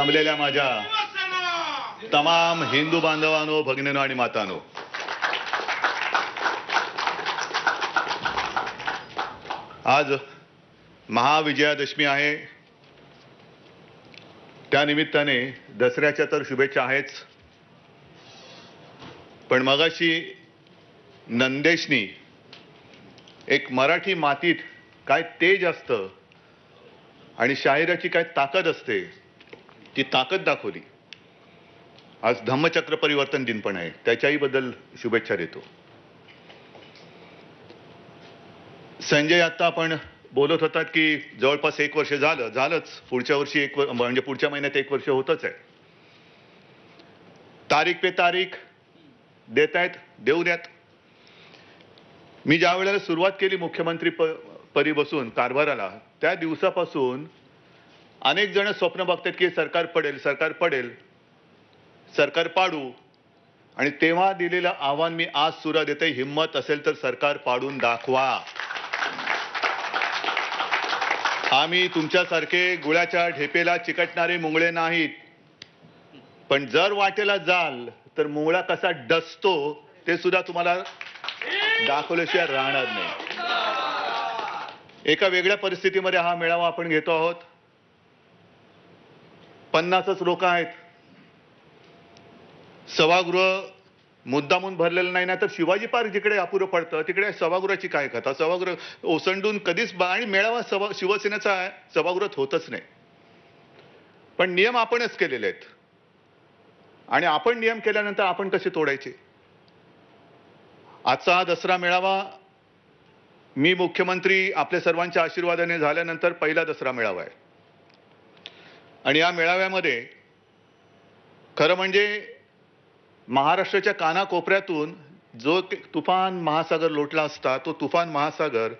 जमलेल्या माझ्या तमाम हिंदू बांधवांनो भगिनीनो आणि मातानो आज महाविजयादशमी आहे त्यानिमित्ताने दसऱ्याच्या तर शुभेच्छा आहेच पण मगाशी नंदेशनी एक मराठी मातीत काय तेज असतं आणि शाहिराची काय ताकद असते ती ताकद दाखवली आज धम्मचक्र परिवर्तन दिन पण आहे त्याच्याही बद्दल शुभेच्छा देतो संजय आता आपण बोलत होतात की जवळपास एक वर्ष झालं झालंच पुढच्या वर्षी एक म्हणजे पुढच्या महिन्यात एक वर्ष होतच आहे तारीख पे तारीख देत आहेत देऊ द्यात मी ज्या वेळेला सुरुवात केली मुख्यमंत्री प परी बसून कारभाराला त्या दिवसापासून अनेक जण स्वप्न बघतात की सरकार पडेल सरकार पडेल सरकार पाडू आणि तेव्हा दिलेलं आव्हान मी आज सुरा देते हिंमत असेल तर सरकार पाडून दाखवा आम्ही तुमच्यासारखे गुळ्याच्या ढेपेला चिकटणारे मुंगळे नाहीत पण जर वाटेला जाल तर मुंगळा कसा डसतो ते सुद्धा तुम्हाला दाखवल्याशिवाय राहणार नाही एका वेगळ्या परिस्थितीमध्ये हा मेळावा आपण घेतो आहोत पन्नासच लोक आहेत सभागृह मुद्दामून भरलेलं नाही ना तर शिवाजी पार्क जिकडे अपुरं पडतं तिकडे सभागृहाची काय कथा सभागृह ओसंडून कधीच आणि मेळावा सभा शिवसेनेचा आहे सभागृहात होतच नाही पण नियम आपणच केलेले आहेत आणि आपण नियम केल्यानंतर आपण कसे तोडायचे आजचा हा दसरा मेळावा मी मुख्यमंत्री आपल्या सर्वांच्या आशीर्वादाने झाल्यानंतर पहिला दसरा मेळावा आहे आणि या मेळाव्यामध्ये खरं म्हणजे महाराष्ट्राच्या कानाकोपऱ्यातून जो तुफान महासागर लोटला असता तो तुफान महासागर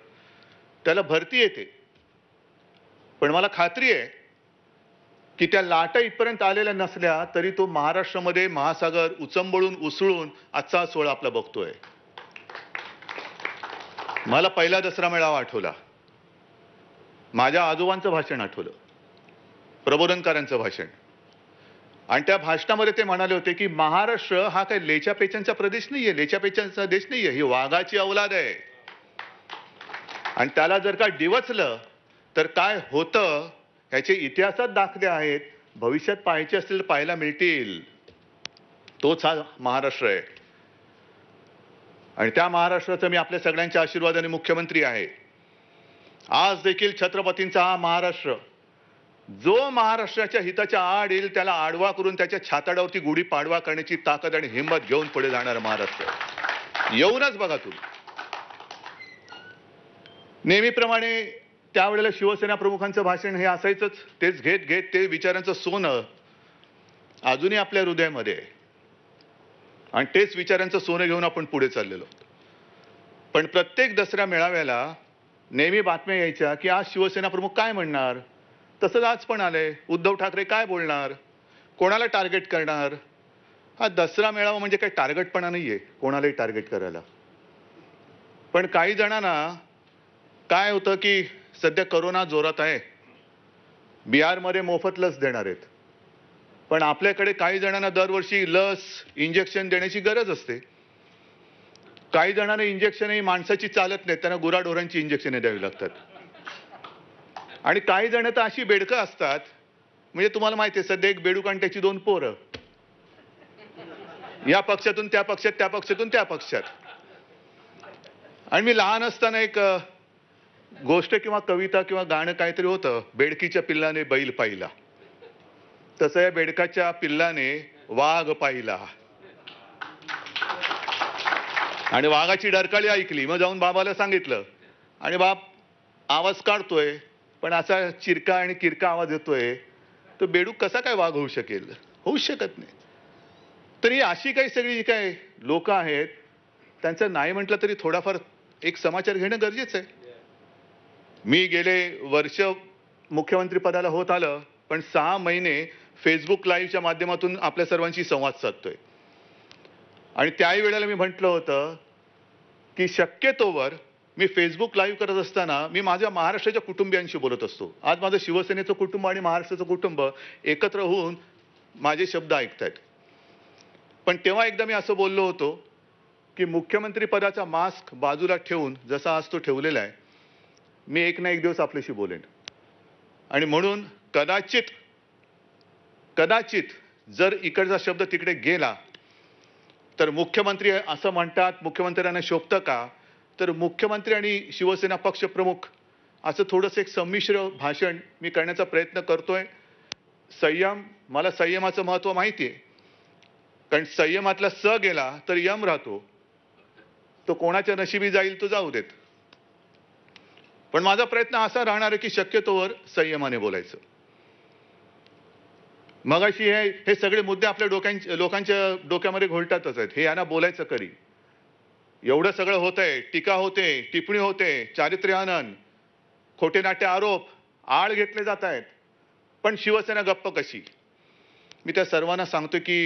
त्याला भरती येते पण मला खात्री आहे की त्या लाटा इथपर्यंत आलेल्या नसल्या तरी तो महाराष्ट्रामध्ये महासागर उचंबळून उसळून आजचा सोहळा आपला बघतोय मला पहिला दसरा मेळावा आठवला माझ्या आजोबांचं भाषण आठवलं प्रबोधनकारांचं भाषण आणि त्या भाषणामध्ये ते म्हणाले होते की महाराष्ट्र हा काही लेच्या पेच्यांचा प्रदेश नाहीये लेच्या पेच्यांचा देश नाही आहे ही वाघाची अवलाद आहे आणि त्याला जर का डिवचलं तर काय होतं ह्याचे इतिहासात दाखले आहेत भविष्यात पाहायचे असतील पाहायला मिळतील तोच हा महाराष्ट्र आहे आणि त्या महाराष्ट्राचं मी आपल्या सगळ्यांच्या आशीर्वादाने मुख्यमंत्री आहे आज देखील छत्रपतींचा हा महाराष्ट्र जो महाराष्ट्राच्या हिताच्या आड येईल त्याला आडवा करून त्याच्या छाताडावरती गुढी पाडवा करण्याची ताकद आणि हिंमत घेऊन पुढे जाणार महाराष्ट्र येऊनच बघा तुम्ही नेहमीप्रमाणे त्यावेळेला शिवसेना प्रमुखांचं भाषण हे असायचंच तेच घेत घेत ते विचारांचं सोनं अजूनही आपल्या हृदयामध्ये आहे आणि तेच विचारांचं सोनं घेऊन आपण पुढे चाललेलो पण प्रत्येक दसऱ्या मेळाव्याला नेहमी बातम्या यायच्या की आज शिवसेना प्रमुख काय म्हणणार तसंच आज पण आलंय उद्धव ठाकरे काय बोलणार कोणाला टार्गेट करणार हा दसरा मेळावा म्हणजे काही टार्गेटपणा नाही आहे कोणालाही टार्गेट करायला पण काही जणांना काय होतं की सध्या करोना जोरात आहे बिहारमध्ये मोफत लस देणार आहेत पण आपल्याकडे काही जणांना दरवर्षी लस इंजेक्शन देण्याची गरज असते काही जणांना इंजेक्शन माणसाची चालत नाहीत त्यांना गुराढोरांची इंजेक्शन द्यावी लागतात आणि काही जण तर अशी बेडकं असतात म्हणजे तुम्हाला माहिती आहे सध्या एक बेडूक आणि त्याची दोन पोरं या पक्षातून त्या पक्षात त्या पक्षातून त्या पक्षात आणि मी लहान असताना एक गोष्ट किंवा कविता किंवा गाणं काहीतरी होतं बेडकीच्या पिल्लाने बैल पाहिला तसं या बेडकाच्या पिल्लाने वाघ पाहिला आणि वाघाची डरकाळी ऐकली मग जाऊन बाबाला सांगितलं आणि बाप आवाज काढतोय पण असा चिरका आणि किरका आवाज येतोय तर बेडूक कसा काय वाघ होऊ शकेल होऊ शकत नाही तरी अशी काही सगळी जी काय लोक आहेत त्यांचं नाही म्हटलं तरी थोडाफार एक समाचार घेणं गरजेचं आहे मी गेले वर्ष मुख्यमंत्री पदाला होत आलं पण सहा महिने फेसबुक लाईव्हच्या माध्यमातून आपल्या सर्वांशी संवाद साधतोय आणि त्याही वेळेला मी म्हटलं होतं की शक्यतोवर मी फेसबुक लाईव्ह करत असताना मी माझ्या महाराष्ट्राच्या कुटुंबियांशी बोलत असतो आज माझं शिवसेनेचं कुटुंब आणि महाराष्ट्राचं कुटुंब एकत्र होऊन माझे शब्द आहेत पण तेव्हा एकदा मी असं बोललो होतो की मुख्यमंत्री पदाचा मास्क बाजूला ठेवून जसा आज तो ठेवलेला आहे मी एक ना एक दिवस आपल्याशी बोलेन आणि म्हणून कदाचित कदाचित जर इकडचा शब्द तिकडे गेला तर मुख्यमंत्री असं म्हणतात मुख्यमंत्र्यांना शोभतं का तर मुख्यमंत्री आणि शिवसेना पक्षप्रमुख असं थोडंसं एक संमिश्र भाषण मी करण्याचा प्रयत्न करतोय संयम मला संयमाचं महत्त्व माहिती आहे कारण संयमातला स गेला तर यम राहतो तो कोणाच्या नशिबी जाईल तो जाऊ देत पण माझा प्रयत्न असा राहणार आहे की शक्यतोवर संयमाने बोलायचं मगाशी हे हे सगळे मुद्दे आपल्या डोक्यां लोकांच्या डोक्यामध्ये घोलतातच आहेत हे यांना बोलायचं करी एवढं सगळं होतंय टीका होते टिप्पणी होते चारित्र्यहनन खोटे नाट्य आरोप आळ घेतले जात आहेत पण शिवसेना गप्प कशी मी त्या सर्वांना सांगतो की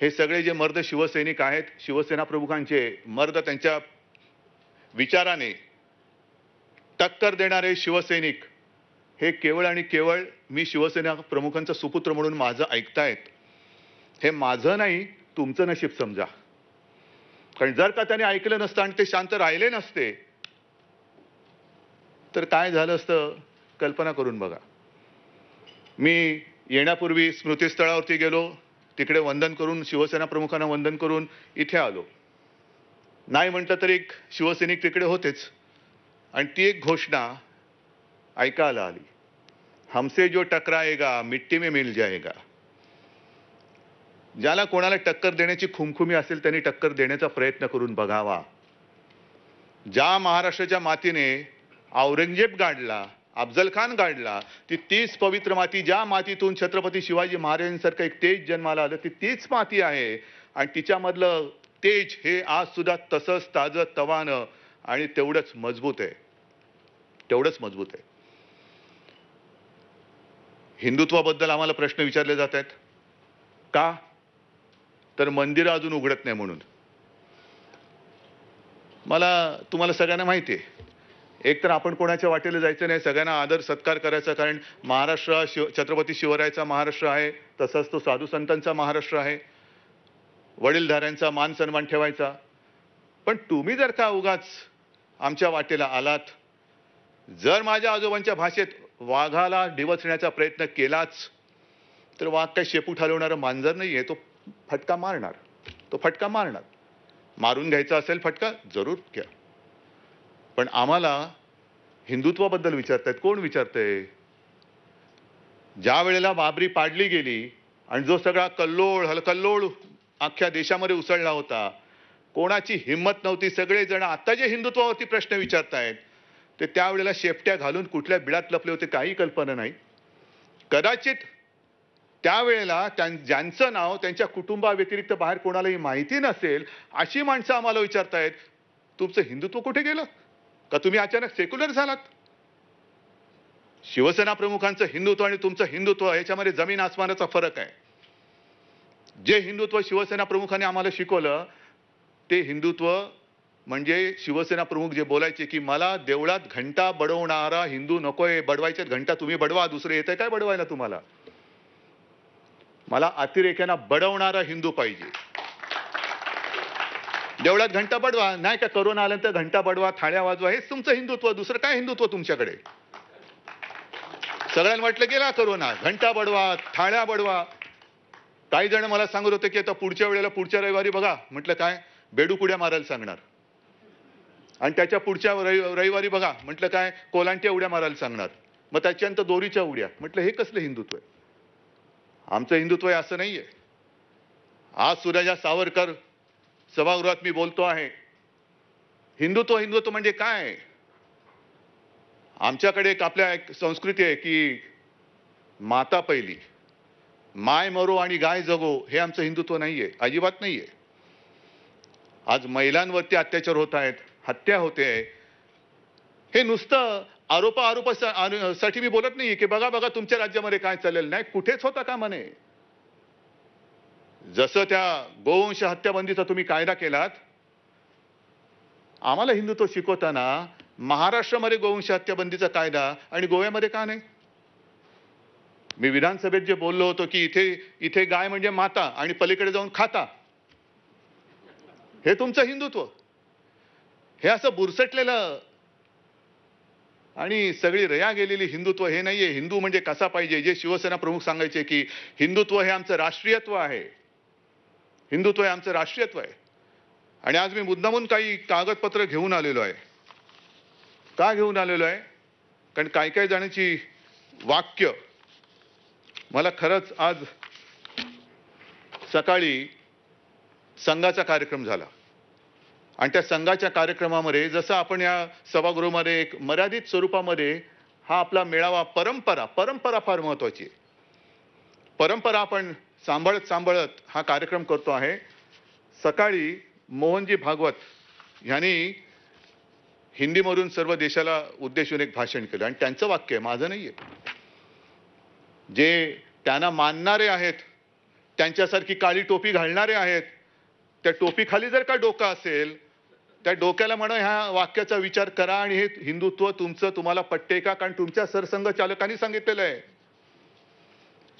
हे सगळे जे मर्द शिवसैनिक आहेत शिवसेना प्रमुखांचे मर्द त्यांच्या विचाराने टक्कर देणारे शिवसैनिक हे केवळ आणि केवळ मी शिवसेना प्रमुखांचा सुपुत्र म्हणून माझं ऐकतायत हे माझं नाही तुमचं नशीब समजा कारण जर का त्याने ऐकलं नसतं आणि ते शांत राहिले नसते तर काय झालं असतं कल्पना करून बघा मी येण्यापूर्वी स्मृतीस्थळावरती गेलो तिकडे वंदन करून शिवसेना प्रमुखांना वंदन करून इथे आलो नाही म्हटलं तरी एक शिवसैनिक तिकडे होतेच आणि ती एक घोषणा ऐकायला आली हमसे जो टकराएगा मिट्टी में मिल जाएगा ज्याला कोणाला टक्कर देण्याची खुमखुमी असेल त्यांनी टक्कर देण्याचा प्रयत्न करून बघावा ज्या महाराष्ट्राच्या मातीने औरंगजेब गाडला अफजल खान गाडला ती तीच पवित्र माती ज्या मातीतून छत्रपती शिवाजी महाराजांसारखं एक तेज जन्माला आलं ती तीच माती आहे आणि तिच्यामधलं तेज हे आज सुद्धा तसंच ताजं तवानं आणि तेवढंच मजबूत आहे तेवढंच मजबूत आहे हिंदुत्वाबद्दल आम्हाला प्रश्न विचारले जात आहेत का तर मंदिरं अजून उघडत नाही म्हणून मला तुम्हाला सगळ्यांना माहिती आहे एक तर आपण कोणाच्या वाटेला जायचं नाही सगळ्यांना आदर सत्कार करायचा कारण महाराष्ट्र शिव छत्रपती शिवरायाचा महाराष्ट्र आहे तसंच तो साधू संतांचा महाराष्ट्र आहे वडीलधाऱ्यांचा मान सन्मान ठेवायचा पण तुम्ही जर का उगाच आमच्या वाटेला आलात जर माझ्या आजोबांच्या भाषेत वाघाला डिवचण्याचा प्रयत्न केलाच तर वाघ काय शेपूट हलवणारं मांजर नाही आहे तो फटका मारणार तो फटका मारणार मारून घ्यायचा असेल फटका जरूर घ्या पण आम्हाला हिंदुत्वाबद्दल विचारतायत कोण विचारतंय ज्या वेळेला बाबरी पाडली गेली आणि जो सगळा कल्लोळ हलकल्लोळ अख्ख्या देशामध्ये उसळला होता कोणाची हिंमत नव्हती सगळेजण आता जे हिंदुत्वावरती प्रश्न विचारतायत ते त्यावेळेला शेपट्या घालून कुठल्या बिळात लपले होते काही कल्पना नाही कदाचित त्यावेळेला त्यां ज्यांचं नाव त्यांच्या कुटुंबाव्यतिरिक्त बाहेर कोणालाही माहिती नसेल अशी माणसं आम्हाला विचारतायत तुमचं हिंदुत्व कुठे गेलं का तुम्ही अचानक सेक्युलर झालात शिवसेना प्रमुखांचं हिंदुत्व आणि तुमचं हिंदुत्व याच्यामध्ये जमीन आसमानाचा फरक आहे जे हिंदुत्व शिवसेना प्रमुखाने आम्हाला शिकवलं ते हिंदुत्व म्हणजे शिवसेना प्रमुख जे बोलायचे की मला देवळात घंटा बडवणारा हिंदू नकोय बडवायच्या घंटा तुम्ही बडवा दुसरे येते काय बडवायला तुम्हाला मला अतिरेक्यांना बडवणारा हिंदू पाहिजे देवळात घंटा बडवा नाही का करोना आल्यानंतर घंटा बडवा थाळ्या वाजवा हेच तुमचं हिंदुत्व दुसरं काय हिंदुत्व तुमच्याकडे सगळ्यांना वाटलं गेला करोना घंटा बडवा थाळ्या बडवा काही जण मला सांगत होते की आता पुढच्या वेळेला पुढच्या रविवारी बघा म्हटलं काय बेडूकुड्या मारायला सांगणार आणि त्याच्या पुढच्या रविवारी बघा म्हटलं काय कोलांट्या उड्या मारायला सांगणार मग त्याच्यानंतर दोरीच्या उड्या म्हटलं हे कसलं हिंदुत्व आहे आमचं हिंदुत्व हे असं नाही आहे आज सुराजा सावरकर सभागृहात मी बोलतो आहे हिंदुत्व हिंदुत्व म्हणजे काय आमच्याकडे एक आपल्या एक संस्कृती आहे की माता पहिली माय मरो आणि गाय जगो हे आमचं हिंदुत्व नाही आहे अजिबात नाही आहे आज महिलांवरती अत्याचार होत आहेत हत्या होते हे नुसतं आरोप आरोप साठी मी बोलत नाही की बघा बघा तुमच्या राज्यामध्ये काय चाललेलं नाही कुठेच होता का म्हणे जसं त्या गोवंश हत्याबंदीचा तुम्ही कायदा केलात आम्हाला हिंदुत्व शिकवताना महाराष्ट्रामध्ये गोवंश हत्याबंदीचा कायदा आणि गोव्यामध्ये का नाही मी विधानसभेत जे बोललो होतो की इथे इथे गाय म्हणजे माता आणि पलीकडे जाऊन खाता हे तुमचं हिंदुत्व हे असं बुरसटलेलं आणि सगळी रया गेलेली हिंदुत्व हे नाहीये हिंदू म्हणजे कसा पाहिजे जे शिवसेना प्रमुख सांगायचे की हिंदुत्व हे आमचं राष्ट्रीयत्व आहे हिंदुत्व हे आमचं राष्ट्रीयत्व आहे आणि आज मी मुद्दामून काही कागदपत्र घेऊन आलेलो आहे का घेऊन आलेलो आहे कारण काय काय जाण्याची वाक्य मला खरंच आज सकाळी संघाचा कार्यक्रम झाला आणि त्या संघाच्या कार्यक्रमामध्ये जसं आपण या सभागृहामध्ये एक मर्यादित स्वरूपामध्ये हा आपला मेळावा परंपरा परंपरा फार महत्वाची आहे परंपरा आपण सांभाळत सांभाळत हा कार्यक्रम करतो आहे सकाळी मोहनजी भागवत यांनी हिंदीमधून सर्व देशाला उद्देशून एक भाषण केलं आणि त्यांचं वाक्य आहे माझं नाही आहे जे त्यांना मानणारे आहेत त्यांच्यासारखी काळी टोपी घालणारे आहेत त्या टोपीखाली जर का डोकं असेल त्या डोक्याला म्हण ह्या वाक्याचा विचार करा आणि हे हिंदुत्व तुमचं तुम्हाला पटते का कारण तुमच्या सरसंघचालकांनी सांगितलेलं आहे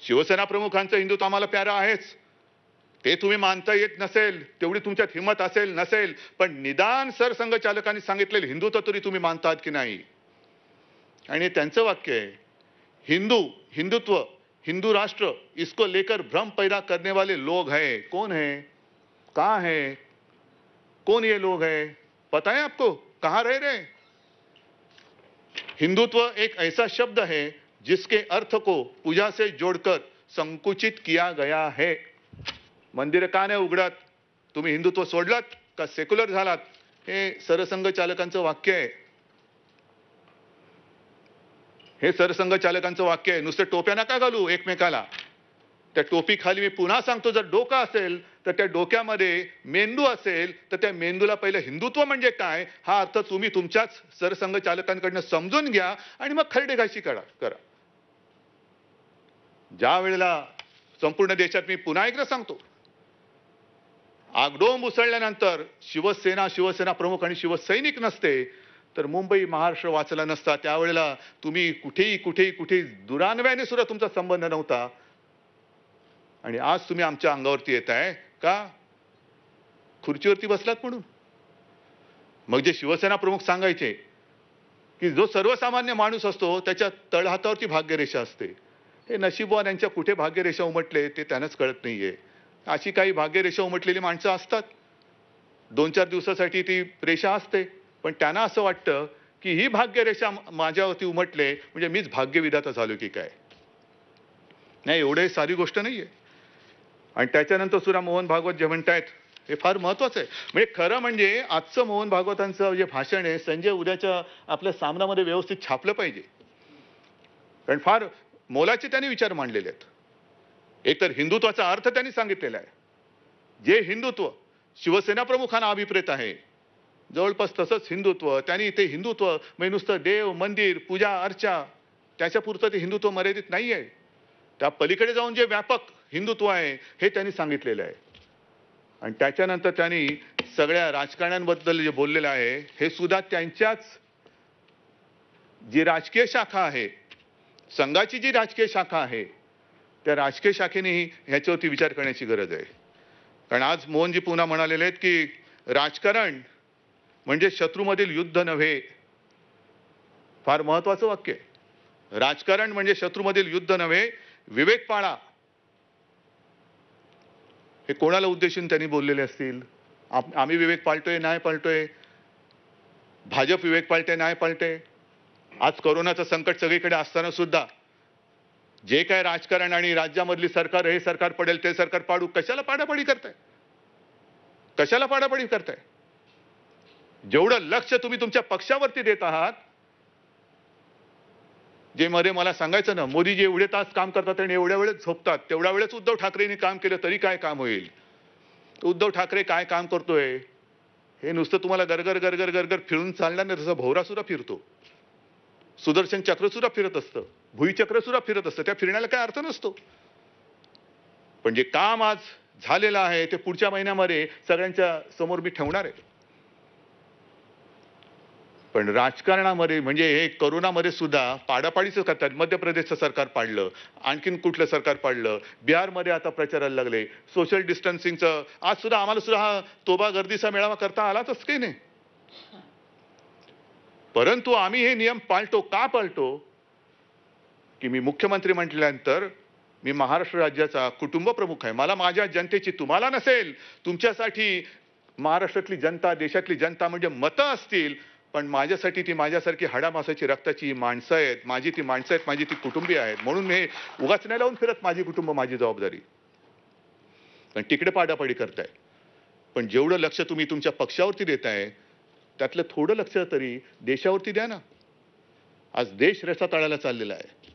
शिवसेना प्रमुखांचं हिंदुत्व आम्हाला प्यारा आहेच ते तुम्ही मानता येत नसेल तेवढी तुमच्यात हिंमत असेल नसेल पण निदान सरसंघचालकांनी सांगितलेलं हिंदुत्व तरी तुम्ही मानतात की नाही आणि त्यांचं वाक्य आहे हिंदू हिंदुत्व हिंदू राष्ट्र इसको लेकर भ्रम पैदा करने वाले लोग हैं कोण है कहा है कौन ये लोग है पता है आपको कहाँ रह रहे हिंदुत्व एक ऐसा शब्द है जिसके अर्थ को पूजा से जोड़कर संकुचित किया गया है मंदिर का नाही उघडत तुम्ही हिंदुत्व सोडलात का सेक्युलर झालात हे सरसंघ चालकांचं वाक्य आहे हे सरसंघ चालकांचं वाक्य आहे नुसतं टोप्या नका घालू एकमेकाला त्या टोपीखाली मी पुन्हा सांगतो जर डोकं असेल तर त्या डोक्यामध्ये मेंदू असेल तर त्या मेंदूला पहिलं हिंदुत्व म्हणजे काय हा अर्थ तुम्ही तुमच्याच चालकांकडनं समजून घ्या आणि मग खरडे घाशी करा करा ज्या वेळेला संपूर्ण देशात मी पुन्हा एकदा सांगतो आगडोंब उसळल्यानंतर शिवसेना शिवसेना प्रमुख आणि शिवसैनिक नसते तर मुंबई महाराष्ट्र वाचला नसता त्यावेळेला तुम्ही कुठेही कुठेही कुठेही दुरान्वयाने सुद्धा तुमचा संबंध नव्हता आणि आज तुम्ही आमच्या अंगावरती येत आहे का खुर्चीवरती बसलात म्हणून मग जे शिवसेना प्रमुख सांगायचे की जो सर्वसामान्य माणूस असतो त्याच्या तळहातावरती भाग्यरेषा असते हे नशीबवान यांच्या कुठे भाग्यरेषा उमटले ते त्यांनाच कळत नाहीये अशी काही भाग्यरेषा उमटलेली माणसं असतात दोन चार दिवसासाठी ती रेषा असते पण त्यांना असं वाटतं की ही भाग्यरेषा माझ्यावरती उमटले म्हणजे मीच भाग्यविधाता झालो की काय नाही एवढे सारी गोष्ट नाहीये आणि त्याच्यानंतर सुद्धा मोहन भागवत जे म्हणतायत हे फार महत्वाचं आहे म्हणजे खरं म्हणजे आजचं मोहन भागवतांचं जे भाषण आहे संजय उद्याच्या आपल्या सामनामध्ये व्यवस्थित छापलं पाहिजे कारण फार मोलाचे त्यांनी विचार मांडलेले आहेत एकतर हिंदुत्वाचा अर्थ त्यांनी सांगितलेला आहे जे हिंदुत्व शिवसेना प्रमुखांना अभिप्रेत आहे जवळपास तसंच हिंदुत्व त्यांनी ते हिंदुत्व म्हणजे नुसतं देव मंदिर पूजा अर्चा त्याच्यापुरतं ते हिंदुत्व मर्यादित नाही आहे त्या पलीकडे जाऊन जे व्यापक हिंदुत्व आहे हे त्यांनी सांगितलेलं आहे आणि त्याच्यानंतर त्यांनी सगळ्या राजकारण्यांबद्दल जे बोललेलं आहे हे सुद्धा त्यांच्याच जी राजकीय शाखा आहे संघाची जी राजकीय शाखा आहे त्या राजकीय शाखेनेही ह्याच्यावरती विचार करण्याची गरज आहे कारण आज मोहनजी पुन्हा म्हणालेले आहेत की राजकारण म्हणजे शत्रूमधील युद्ध नव्हे फार महत्वाचं वाक्य आहे राजकारण म्हणजे शत्रूमधील युद्ध नव्हे विवेक पाळा हे कोणाला उद्देशून त्यांनी बोललेले असतील आम्ही विवेक पालटोय नाही पालटोय भाजप विवेक पालटे नाही पालटे आज कोरोनाचं संकट सगळीकडे असताना सुद्धा जे काय राजकारण आणि राज्यामधली सरकार हे सरकार पडेल ते सरकार पाडू कशाला पाडापाडी आहे कशाला पाडापाडी करताय जेवढं लक्ष तुम्ही तुमच्या पक्षावरती देत आहात जे मध्ये मला सांगायचं ना मोदी जे एवढे तास काम करतात आणि एवढ्या वेळेस झोपतात तेवढ्या वेळेस उद्धव ठाकरेंनी काम केलं तरी काय काम होईल उद्धव ठाकरे काय काम करतोय हे नुसतं तुम्हाला गरगर गरगर गरगर फिरून चालणार नाही तसं भोवरा सुद्धा फिरतो सुदर्शन चक्र सुद्धा फिरत असतं भुईचक्र सुद्धा फिरत असतं त्या फिरण्याला काय अर्थ नसतो पण जे काम आज झालेलं आहे ते पुढच्या महिन्यामध्ये सगळ्यांच्या समोर मी ठेवणार आहे पण राजकारणामध्ये म्हणजे हे कोरोनामध्ये सुद्धा पाडापाडीचं करतात मध्य प्रदेशचं सरकार पाडलं आणखीन कुठलं सरकार पाडलं बिहारमध्ये आता प्रचाराला लागले सोशल डिस्टन्सिंगचं आज सुद्धा आम्हाला सुद्धा हा तोबा गर्दीचा मेळावा करता आलाच की नाही परंतु आम्ही हे नियम पाळतो का पाळतो की मी मुख्यमंत्री म्हटल्यानंतर मी महाराष्ट्र राज्याचा कुटुंब प्रमुख आहे मला माझ्या जनतेची तुम्हाला नसेल तुमच्यासाठी महाराष्ट्रातली जनता देशातली जनता म्हणजे मतं असतील पण माझ्यासाठी ती माझ्यासारखी हाडामासाची रक्ताची माणसं आहेत माझी ती माणसं आहेत माझी ती कुटुंबी आहेत म्हणून मी उगाच नाही लावून फिरत माझी कुटुंब माझी जबाबदारी पण तिकडे पाडापाडी करताय पण जेवढं लक्ष तुम्ही तुमच्या पक्षावरती देताय त्यातलं थोडं लक्ष तरी देशावरती द्या ना आज देश रस्ता तळायला चाललेला आहे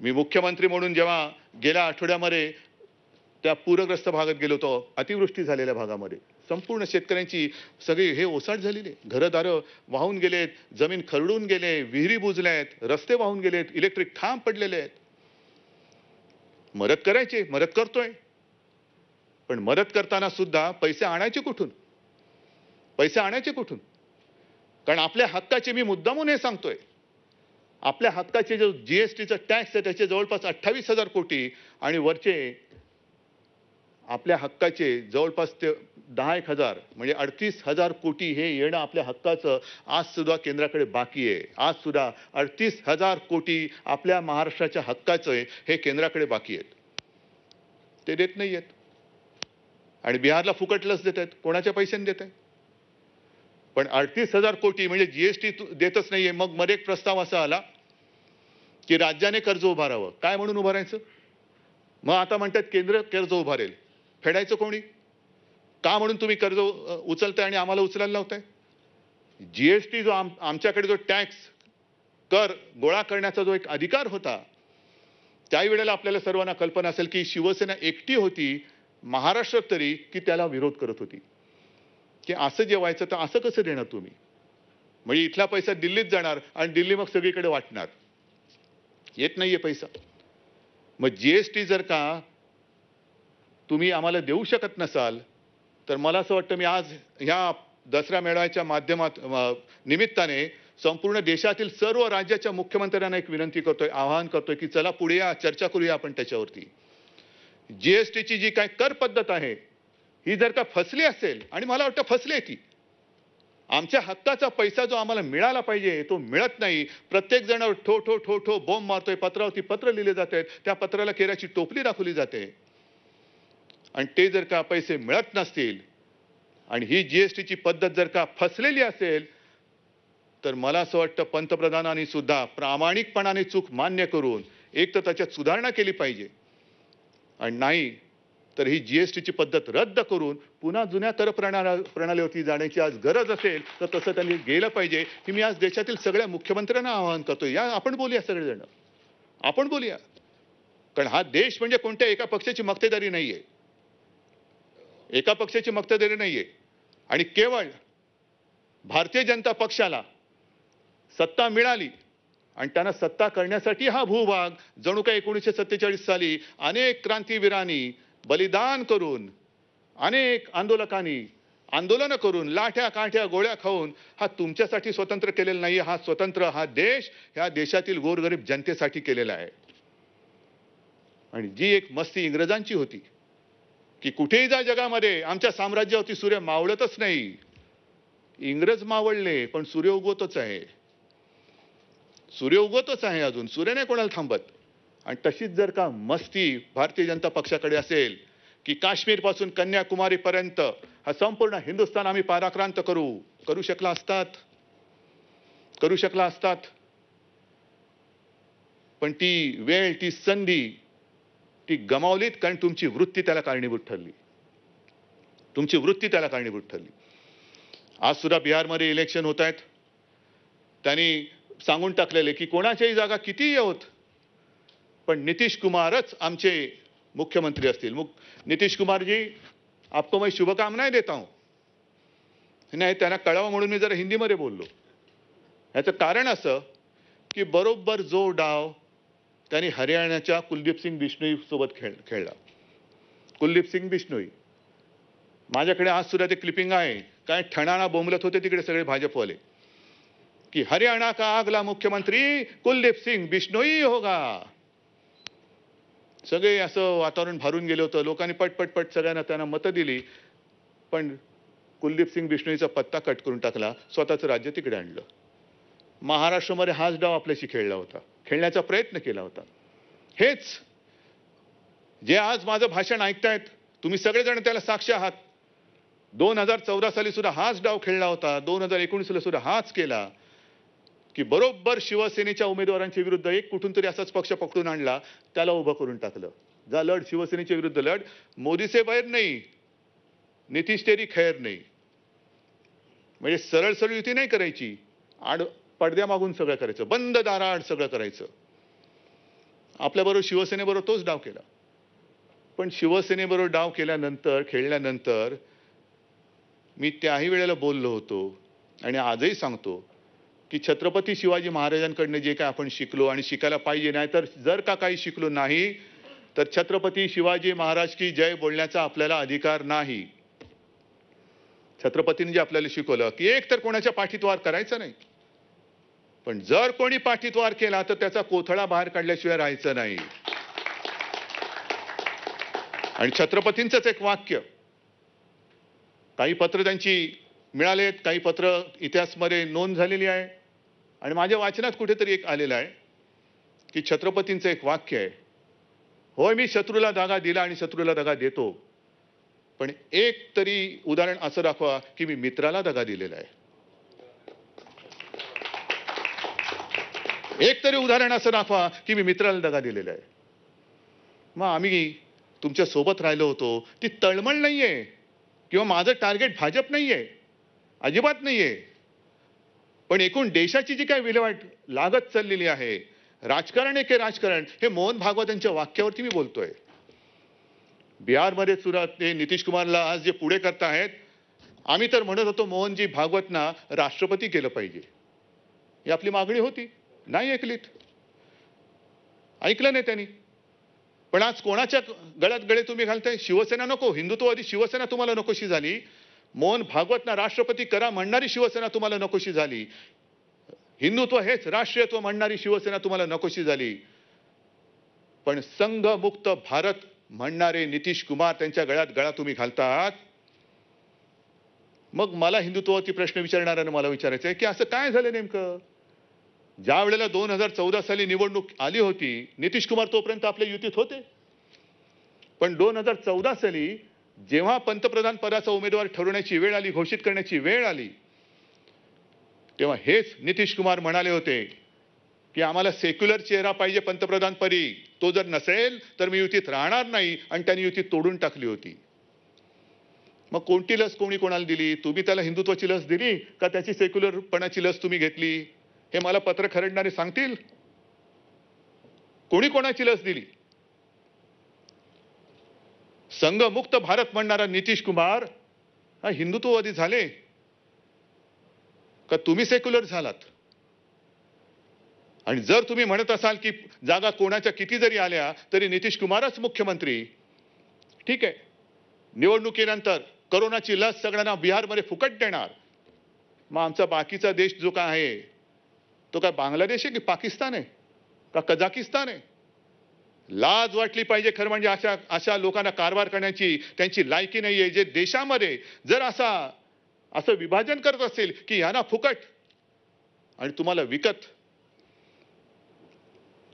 मी मुख्यमंत्री म्हणून जेव्हा गेल्या आठवड्यामध्ये त्या पूरग्रस्त भागात गेलो होतो अतिवृष्टी झालेल्या भागामध्ये संपूर्ण शेतकऱ्यांची सगळी हे ओसाट झालेली आहे घरदार वाहून गेलेत जमीन खरडून गेले विहिरी बुजल्यात रस्ते वाहून गेलेत इलेक्ट्रिक खांब पडलेले आहेत मदत करायचे मदत करतोय पण मदत करताना सुद्धा पैसे आणायचे कुठून पैसे आणायचे कुठून कारण आपल्या हक्काचे मी मुद्दामून हे सांगतोय आपल्या हक्काचे जो जी टॅक्स आहे त्याचे जवळपास अठ्ठावीस हजार कोटी आणि वरचे आपल्या हक्काचे जवळपास ते दहा एक हजार म्हणजे अडतीस हजार कोटी हे येणं आपल्या हक्काचं आज सुद्धा केंद्राकडे बाकी आहे आज सुद्धा अडतीस हजार कोटी आपल्या महाराष्ट्राच्या हक्काचं आहे हे केंद्राकडे बाकी आहेत ते देत नाही आहेत आणि बिहारला फुकट लस देत आहेत कोणाच्या पैशाने देत आहेत पण अडतीस हजार कोटी म्हणजे जीएसटी देतच नाही आहे मग मध्ये एक प्रस्ताव असा आला की राज्याने कर्ज उभारावं काय म्हणून उभारायचं मग आता म्हणतात केंद्र कर्ज उभारेल फेडायचं कोणी का म्हणून तुम्ही कर्ज उचलताय आणि आम्हाला उचलायला लावताय जीएसटी जो आम आमच्याकडे जो टॅक्स कर गोळा करण्याचा जो एक अधिकार होता त्याही वेळेला आपल्याला सर्वांना कल्पना असेल की शिवसेना एकटी होती महाराष्ट्रात तरी की त्याला विरोध करत होती की असं जे व्हायचं तर असं कसं देणार तुम्ही म्हणजे इथला पैसा दिल्लीत जाणार आणि दिल्ली मग सगळीकडे वाटणार येत नाहीये पैसा मग जी एस टी जर का तुम्ही आम्हाला देऊ शकत नसाल तर मला असं वाटतं मी आज ह्या दसरा मेळाव्याच्या माध्यमात निमित्ताने संपूर्ण देशातील सर्व राज्याच्या मुख्यमंत्र्यांना एक विनंती करतोय आवाहन करतोय की चला पुढे या चर्चा करूया आपण त्याच्यावरती जीएसटीची जी काय कर पद्धत आहे ही जर का फसली असेल आणि मला वाटतं फसली आहे ती आमच्या हक्काचा पैसा जो आम्हाला मिळाला पाहिजे तो मिळत नाही प्रत्येक जण ठो ठो ठो ठो बॉम्ब मारतोय पत्रावरती पत्र लिहिले जात आहेत त्या पत्राला केराची टोपली दाखवली जाते आणि ते जर का पैसे मिळत नसतील आणि ही जी एस टीची पद्धत जर का फसलेली असेल तर मला असं वाटतं पंतप्रधानांनी सुद्धा प्रामाणिकपणाने चूक मान्य करून एक तर त्याच्यात सुधारणा केली पाहिजे आणि नाही तर ही जी एस टीची पद्धत रद्द करून पुन्हा जुन्या तर प्रणा प्रणालीवरती जाण्याची आज गरज असेल तर तसं त्यांनी गेलं पाहिजे की मी आज देशातील सगळ्या मुख्यमंत्र्यांना आवाहन करतो या आपण बोलूया सगळेजण आपण बोलूया कारण हा देश म्हणजे कोणत्या एका पक्षाची मक्तेदारी नाही आहे एका पक्षाची मक्तदारी नाही आहे आणि केवळ भारतीय जनता पक्षाला सत्ता मिळाली आणि त्यांना सत्ता करण्यासाठी हा भूभाग जणू काय एकोणीसशे सत्तेचाळीस साली अनेक क्रांतीवीरांनी बलिदान करून अनेक आंदोलकांनी आंदोलनं करून लाठ्या काठ्या गोळ्या खाऊन हा तुमच्यासाठी स्वतंत्र केलेला नाही हा स्वतंत्र हा देश ह्या देशातील गोरगरीब जनतेसाठी केलेला आहे आणि जी एक मस्ती इंग्रजांची होती की कुठेही जा जगामध्ये आमच्या साम्राज्यावरती सूर्य मावळतच नाही इंग्रज मावळले पण सूर्य उगवतच आहे सूर्य उगवतच आहे अजून सूर्य नाही कोणाला थांबत आणि तशीच जर का मस्ती भारतीय जनता पक्षाकडे असेल की काश्मीरपासून कन्याकुमारीपर्यंत हा संपूर्ण हिंदुस्थान आम्ही पाराक्रांत करू करू शकला असतात करू शकला असतात पण ती वेळ ती संधी ती गमावलीत कारण तुमची वृत्ती त्याला कारणीभूत ठरली तुमची वृत्ती त्याला कारणीभूत ठरली आज सुद्धा बिहारमध्ये इलेक्शन होत आहेत त्यांनी सांगून टाकलेले की कोणाच्याही जागा कितीही होत पण नितीश कुमारच आमचे मुख्यमंत्री असतील मुख नितीश कुमारजी आपको मी देता हूं नाही त्यांना कळावं म्हणून मी जरा हिंदीमध्ये बोललो याचं कारण असं की बरोबर जो डाव त्यांनी हरियाणाच्या कुलदीप सिंग बिष्णोई सोबत खेळ खेळला कुलदीप सिंग बिष्णोई माझ्याकडे आज सुद्धा ते क्लिपिंग आहे काय ठणाणा बोंबलत होते तिकडे सगळे भाजपवाले की हरियाणा का अगला मुख्यमंत्री कुलदीप सिंग बिश्नोई होगा सगळे असं वातावरण भारून गेलं होतं लोकांनी पटपट पट सगळ्यांना त्यांना मतं दिली पण कुलदीप सिंग बिश्नोईचा पत्ता कट करून टाकला स्वतःचं राज्य तिकडे आणलं महाराष्ट्रामध्ये हाच डाव आपल्याशी खेळला होता खेळण्याचा प्रयत्न केला होता हेच जे आज माझं भाषण ऐकतायत तुम्ही सगळेजण त्याला साक्ष आहात दोन हजार चौदा साली सुद्धा हाच डाव खेळला होता दोन हजार एकोणीसला सुद्धा हाच केला की बरोबर शिवसेनेच्या उमेदवारांच्या विरुद्ध एक कुठून तरी असाच पक्ष पकडून आणला त्याला उभं करून टाकलं जा लढ शिवसेनेच्या विरुद्ध लढ मोदीचे बाहेर नाही नितीश तेरी खैर नाही म्हणजे सरळ सरळ युती नाही करायची आड मागून सगळं करायचं बंद दाराआड सगळं करायचं आपल्याबरोबर शिवसेनेबरोबर तोच डाव केला पण शिवसेनेबरोबर डाव केल्यानंतर खेळल्यानंतर मी त्याही वेळेला बोललो होतो आणि आजही सांगतो की छत्रपती शिवाजी महाराजांकडनं जे काय आपण शिकलो आणि शिकायला पाहिजे नाही तर जर का काही शिकलो नाही तर छत्रपती शिवाजी महाराज की जय बोलण्याचा आपल्याला अधिकार नाही छत्रपतींनी जे आपल्याला शिकवलं की एक तर कोणाच्या पाठीत वार करायचा नाही पण जर कोणी वार केला तर त्याचा कोथळा बाहेर काढल्याशिवाय राहायचं नाही आणि छत्रपतींचंच एक वाक्य काही पत्र त्यांची मिळालेत काही पत्र इतिहासमध्ये नोंद झालेली आहे आणि माझ्या वाचनात कुठेतरी एक आलेलं आहे की छत्रपतींचं एक वाक्य आहे होय मी शत्रूला दगा दिला आणि शत्रूला दगा देतो पण एक तरी उदाहरण असं दाखवा की मी मित्राला दगा दिलेला आहे एक तरी उदाहरण असं नाफा की मी मित्राला दगा दिलेला आहे मग आम्ही तुमच्या सोबत राहिलो होतो ती तळमळ नाही आहे किंवा माझं टार्गेट भाजप नाही आहे अजिबात नाही आहे पण एकूण देशाची जी काय विल्हेवाट लागत चाललेली आहे राजकारण की राजकारण हे मोहन भागवत यांच्या वाक्यावरती मी बोलतोय बिहारमध्ये सुद्धा ते नितीश कुमारला आज जे पुढे आहेत आम्ही तर म्हणत होतो मोहनजी भागवतना राष्ट्रपती केलं पाहिजे ही आपली मागणी होती नाही ऐकलीत ऐकलं नाही त्यांनी पण आज कोणाच्या गळ्यात गळे तुम्ही घालताय शिवसेना नको हिंदुत्ववादी शिवसेना तुम्हाला नकोशी झाली मोहन भागवतना राष्ट्रपती करा म्हणणारी शिवसेना तुम्हाला नकोशी झाली हिंदुत्व हेच राष्ट्रीयत्व म्हणणारी शिवसेना तुम्हाला नकोशी झाली पण संघमुक्त भारत म्हणणारे नितीश कुमार त्यांच्या गळ्यात गळा तुम्ही घालतात मग मला हिंदुत्वावरती प्रश्न विचारणाऱ्यांना मला विचारायचं आहे की असं काय झालं नेमकं ज्या वेळेला दोन हजार चौदा साली निवडणूक आली होती नितीश कुमार तोपर्यंत आपल्या युतीत होते पण दोन हजार चौदा साली जेव्हा पंतप्रधान पदाचा उमेदवार ठरवण्याची वेळ आली घोषित करण्याची वेळ आली तेव्हा हेच नितीश कुमार म्हणाले होते की आम्हाला सेक्युलर चेहरा पाहिजे पंतप्रधान परी तो जर नसेल तर मी युतीत राहणार नाही आणि त्यांनी युती तोडून टाकली होती मग कोणती लस कोणी कोणाला दिली तुम्ही त्याला हिंदुत्वाची लस दिली का त्याची सेक्युलरपणाची लस तुम्ही घेतली हे मला पत्र खरडणारे सांगतील कोणी कोणाची लस दिली संघमुक्त भारत म्हणणारा नितीश कुमार हा हिंदुत्ववादी झाले का तुम्ही सेक्युलर झालात आणि जर तुम्ही म्हणत असाल की जागा कोणाच्या किती जरी आल्या तरी नितीश कुमारच मुख्यमंत्री ठीक आहे निवडणुकीनंतर करोनाची लस सगळ्यांना बिहारमध्ये फुकट देणार मग आमचा बाकीचा देश जो काय आहे तो काय बांगलादेश आहे की पाकिस्तान आहे का कझाकिस्तान आहे लाज वाटली पाहिजे खरं म्हणजे अशा अशा लोकांना कारभार करण्याची त्यांची लायकी नाही आहे जे देशामध्ये जर असा असं विभाजन करत असेल की ह्यांना फुकट आणि तुम्हाला विकत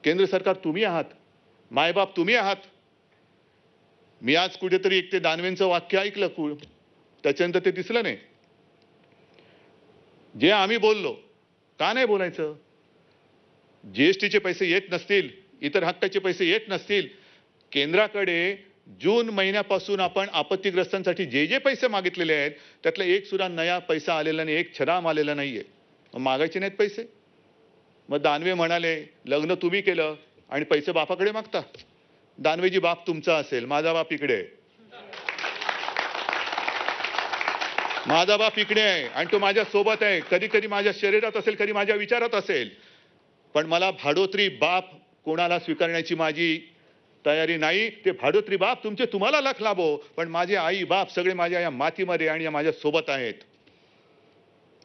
केंद्र सरकार तुम्ही आहात मायबाप तुम्ही आहात मी आज कुठेतरी एक ते दानवेंचं वाक्य ऐकलं त्याच्यानंतर ते दिसलं नाही जे आम्ही बोललो का नाही बोलायचं जीएसटीचे पैसे येत नसतील इतर हक्काचे पैसे येत नसतील केंद्राकडे जून महिन्यापासून आपण आपत्तीग्रस्तांसाठी जे जे पैसे मागितलेले आहेत त्यातला एक सुद्धा नया पैसा आलेला नाही एक छदाम आलेला नाहीये मागायचे नाहीत पैसे मग दानवे म्हणाले लग्न तुम्ही केलं आणि पैसे बापाकडे मागता दानवेजी बाप तुमचा असेल माझा बाप इकडे आहे माझा बाप इकडे आहे आणि तो माझ्या सोबत आहे कधी कधी माझ्या शरीरात असेल कधी माझ्या विचारात असेल पण मला भाडोत्री बाप कोणाला स्वीकारण्याची माझी तयारी नाही ते भाडोत्री बाप तुमचे तुम्हाला लख लाभो पण माझे आई बाप सगळे माझ्या या मातीमध्ये आणि या माझ्या सोबत आहेत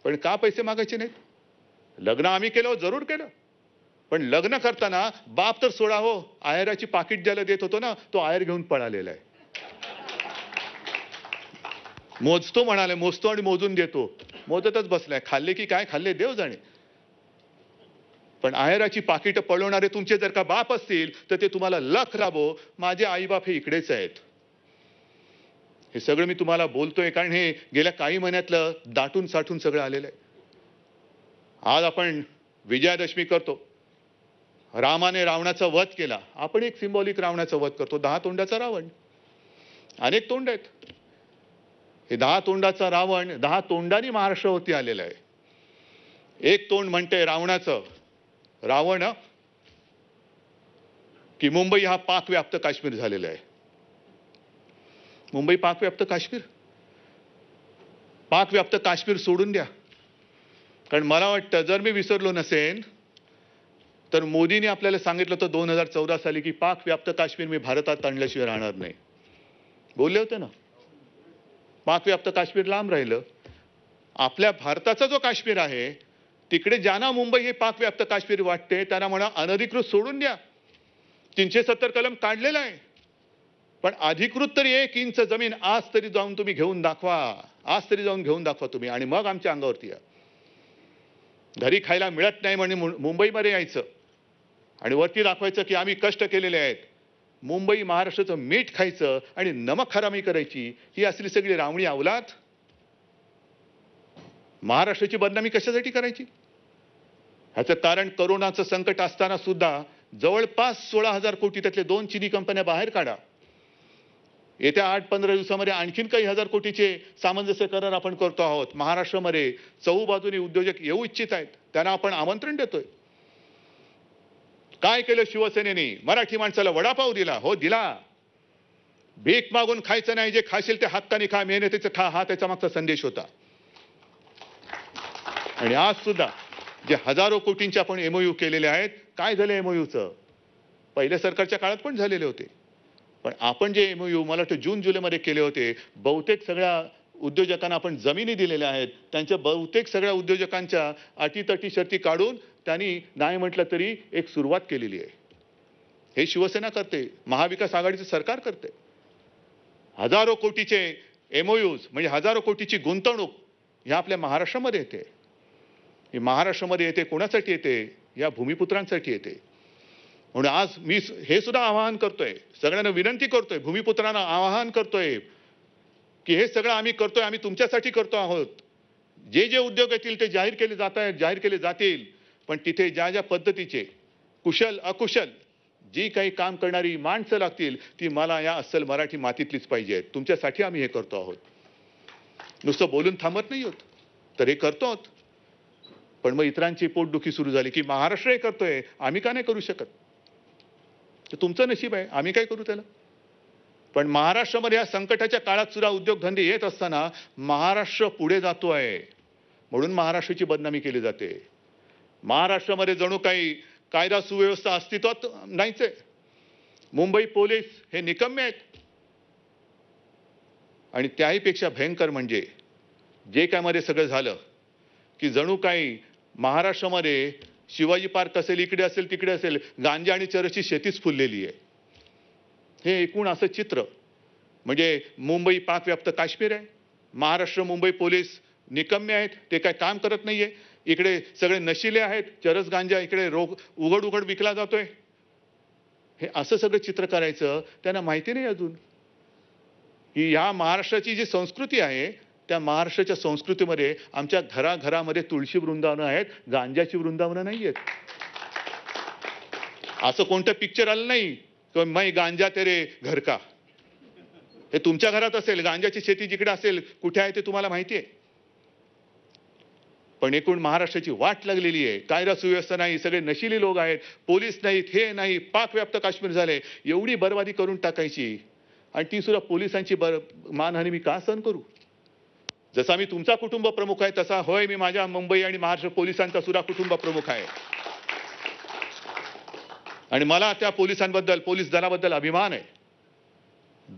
पण का पैसे मागायचे नाहीत लग्न आम्ही केलं जरूर केलं पण लग्न करताना बाप तर सोडा हो आयराची पाकिट ज्याला देत होतो ना तो आयर घेऊन पळालेला आहे मोजतो म्हणाले मोजतो आणि मोजून देतो मोजतच बसलाय खाल्ले की काय खाल्ले देव जाणे पण आयराची पाकिटं पळवणारे तुमचे जर का बाप असतील तर ते तुम्हाला लख राबो माझे आईबाप हे इकडेच आहेत हे सगळं मी तुम्हाला बोलतोय कारण हे गेल्या काही महिन्यातलं दाटून साठून सगळं आलेलं आहे आज आपण विजयादशमी करतो रामाने रावणाचा वध केला आपण एक सिम्बॉलिक रावणाचा वध करतो दहा तोंडाचा रावण अनेक तोंड आहेत हे दहा तोंडाचा रावण दहा तोंडाने महाराष्ट्रावरती आलेला आहे एक तोंड म्हणते रावणाचं रावण की मुंबई हा पाकव्याप्त काश्मीर झालेला आहे मुंबई पाकव्याप्त काश्मीर पाकव्याप्त काश्मीर सोडून द्या कारण मला वाटतं जर मी विसरलो नसेन तर मोदीने आपल्याला सांगितलं होतं दोन हजार चौदा साली की पाकव्याप्त काश्मीर मी भारतात आणल्याशिवाय राहणार नाही बोलले होते ना पाकव्याप्त काश्मीर लांब राहिलं आपल्या भारताचा जो काश्मीर आहे तिकडे ज्यांना मुंबई हे पाकव्याप्त काश्मीर वाटते त्यांना म्हणा अनधिकृत सोडून द्या तीनशे सत्तर कलम काढलेला आहे पण अधिकृत तरी एक इंच जमीन आज तरी जाऊन तुम्ही घेऊन दाखवा आज तरी जाऊन घेऊन दाखवा तुम्ही आणि मग आमच्या अंगावरती या घरी खायला मिळत नाही म्हणजे मुंबईमध्ये यायचं आणि वरती दाखवायचं की आम्ही कष्ट केलेले आहेत मुंबई महाराष्ट्राचं मीठ खायचं आणि नमक हरामी करायची ही असली सगळी रावणी अवलात महाराष्ट्राची बदनामी कशासाठी करायची ह्याचं कारण करोनाचं संकट असताना सुद्धा जवळपास सोळा हजार कोटी त्यातले दोन चिनी कंपन्या बाहेर काढा येत्या आठ पंधरा दिवसामध्ये आणखीन काही हजार कोटीचे सामंजस्य करार आपण करतो आहोत महाराष्ट्रामध्ये बाजूने उद्योजक येऊ इच्छित आहेत त्यांना आपण आमंत्रण देतोय काय केलं शिवसेनेने मराठी माणसाला वडापाव दिला हो दिला भीक मागून खायचं नाही जे खाशील ते हक्काने खा मेहनतीचं खा हा त्याचा मागचा संदेश होता आणि आज सुद्धा जे हजारो कोटींचे आपण एमओयू केलेले आहेत काय झालं एमओयूचं पहिल्या सरकारच्या काळात पण झालेले होते पण आपण जे एमओयू मला वाटतं जून जुलैमध्ये केले होते बहुतेक सगळ्या उद्योजकांना आपण जमिनी दिलेल्या आहेत त्यांच्या बहुतेक सगळ्या उद्योजकांच्या अटीतटी शर्ती काढून त्यांनी नाही म्हटलं तरी एक सुरुवात केलेली आहे हे शिवसेना करते महाविकास आघाडीचं सरकार करते हजारो कोटीचे एमओयूज म्हणजे हजारो कोटीची गुंतवणूक ह्या आपल्या महाराष्ट्रामध्ये येते ही महाराष्ट्रामध्ये येते कोणासाठी येते या भूमिपुत्रांसाठी येते म्हणून आज मी हे सुद्धा आवाहन करतोय सगळ्यांना विनंती करतोय भूमिपुत्रांना आवाहन करतोय की हे सगळं आम्ही करतोय आम्ही तुमच्यासाठी करतो आहोत जे जे उद्योग येतील ते जाहीर केले जात आहेत जाहीर केले जातील पण तिथे ज्या ज्या पद्धतीचे कुशल अकुशल जी काही काम करणारी माणसं लागतील ती मला या अस्सल मराठी मातीतलीच पाहिजे आहेत तुमच्यासाठी आम्ही हे करतो आहोत नुसतं बोलून थांबत नाही होत तर हे करतो आहोत पण मग इतरांची पोटदुखी सुरू झाली की महाराष्ट्र हे करतोय आम्ही का नाही करू शकत तर तुमचं नशीब आहे आम्ही काय करू त्याला पण महाराष्ट्रामध्ये या संकटाच्या काळात सुद्धा उद्योगधंदे येत असताना महाराष्ट्र पुढे जातो आहे म्हणून महाराष्ट्राची बदनामी केली जाते महाराष्ट्रामध्ये जणू काही कायदा सुव्यवस्था अस्तित्वात नाहीच आहे मुंबई पोलीस हे निकम्य आहेत आणि त्याहीपेक्षा भयंकर म्हणजे जे काय मध्ये सगळं झालं की जणू काही महाराष्ट्रामध्ये शिवाजी पार्क असेल इकडे असेल तिकडे असेल गांजा आणि चरची शेतीच फुललेली आहे हे एकूण असं चित्र म्हणजे मुंबई पाकव्याप्त काश्मीर आहे महाराष्ट्र मुंबई पोलीस निकम्य आहेत ते काय काम करत नाहीये इकडे सगळे नशिले आहेत चरस गांजा इकडे रोग उघड उघड विकला जातोय हे असं सगळं चित्र करायचं त्यांना माहिती नाही अजून ही या महाराष्ट्राची जी संस्कृती आहे त्या महाराष्ट्राच्या संस्कृतीमध्ये आमच्या घराघरामध्ये तुळशी वृंदावनं आहेत गांजाची वृंदावनं नाही आहेत असं कोणतं पिक्चर आलं नाही किंवा मै गांजा ते रे घर का हे तुमच्या घरात असेल गांजाची शेती जिकडे असेल कुठे आहे ते तुम्हाला माहिती आहे पण एकूण महाराष्ट्राची वाट लागलेली आहे कायदा सुव्यवस्था नाही सगळे नशिली लोक आहेत पोलीस नाहीत हे नाही पाकव्याप्त काश्मीर झाले एवढी बर्बादी करून टाकायची आणि ती सुद्धा पोलिसांची बर मानहानी मी का सहन करू जसा मी तुमचा कुटुंब प्रमुख आहे तसा होय मी माझ्या मुंबई आणि महाराष्ट्र पोलिसांचा सुद्धा कुटुंब प्रमुख आहे आणि मला त्या पोलिसांबद्दल पोलीस दलाबद्दल अभिमान आहे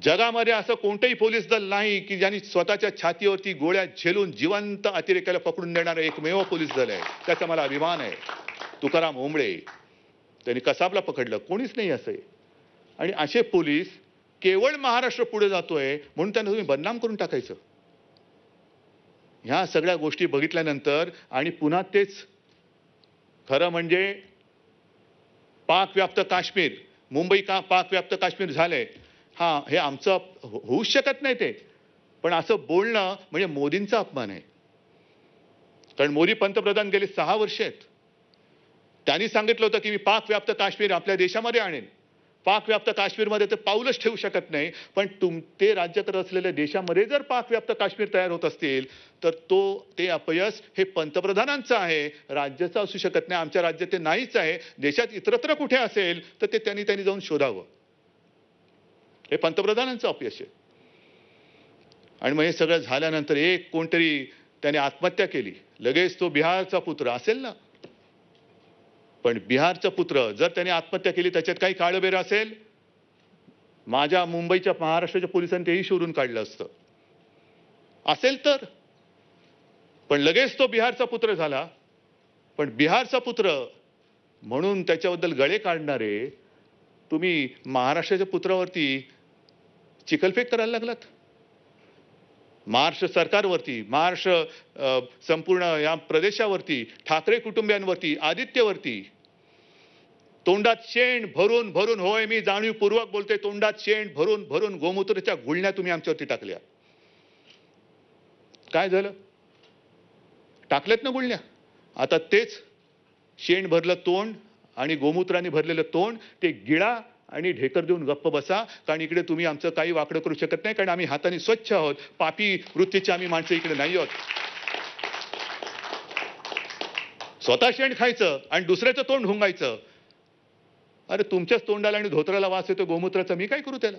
जगामध्ये असं कोणतंही पोलीस दल नाही की ज्यांनी स्वतःच्या छातीवरती गोळ्या झेलून जिवंत अतिरेक्याला पकडून देणारं एकमेव पोलीस दल आहे त्याचा मला अभिमान आहे तुकाराम ओंबळे त्यांनी कसाबला पकडलं कोणीच नाही असे आणि असे पोलीस केवळ महाराष्ट्र पुढे जातोय म्हणून त्यांना तुम्ही बदनाम करून टाकायचं ह्या सगळ्या गोष्टी बघितल्यानंतर आणि पुन्हा तेच खरं म्हणजे पाकव्याप्त काश्मीर मुंबई का पाकव्याप्त काश्मीर झालंय हां हे आमचं हो, होऊच शकत नाही ते पण असं बोलणं म्हणजे मोदींचा अपमान आहे कारण मोदी पंतप्रधान गेले सहा वर्ष आहेत त्यांनी सांगितलं होतं की मी पाकव्याप्त काश्मीर आपल्या देशामध्ये आणेन पाकव्याप्त काश्मीरमध्ये तर पाऊलच ठेवू शकत नाही पण तुम ते राज्य करत असलेल्या देशामध्ये जर पाकव्याप्त काश्मीर तयार होत असतील तर तो ते अपयश हे पंतप्रधानांचं आहे राज्याचं असू शकत नाही आमच्या राज्यात ते नाहीच आहे देशात इतरत्र कुठे असेल तर ते त्यांनी त्यांनी जाऊन शोधावं हे पंतप्रधानांचं अपयश आहे आणि मग हे सगळं झाल्यानंतर एक कोणतरी त्याने आत्महत्या केली लगेच तो बिहारचा पुत्र असेल ना पण बिहारचा पुत्र जर त्याने आत्महत्या केली त्याच्यात काही काळबेर असेल माझ्या मुंबईच्या महाराष्ट्राच्या पोलिसांनी तेही शोधून काढलं असतं असेल तर पण लगेच तो बिहारचा पुत्र झाला पण बिहारचा पुत्र म्हणून त्याच्याबद्दल गळे काढणारे तुम्ही महाराष्ट्राच्या पुत्रावरती चिखलफेक करायला लागलात महाराष्ट्र सरकारवरती महाराष्ट्र संपूर्ण या प्रदेशावरती ठाकरे कुटुंबियांवरती आदित्यवरती तोंडात शेण भरून भरून होय मी जाणीवपूर्वक बोलते तोंडात शेण भरून भरून गोमूत्रच्या गुळण्या तुम्ही आमच्यावरती टाकल्या काय झालं टाकल्यात ना गुळण्या आता तेच शेण भरलं तोंड आणि गोमूत्राने भरलेलं तोंड ते गिळा आणि ढेकर देऊन गप्प बसा कारण इकडे तुम्ही आमचं काही वाकडं करू शकत नाही कारण आम्ही हाताने स्वच्छ आहोत पापी वृत्तीची आम्ही माणसं इकडे नाही आहोत स्वतः शेण खायचं आणि दुसऱ्याचं तोंड हुंगायचं अरे तुमच्याच तोंडाला आणि धोत्राला वास येतो गोमूत्राचा मी काय करू त्याला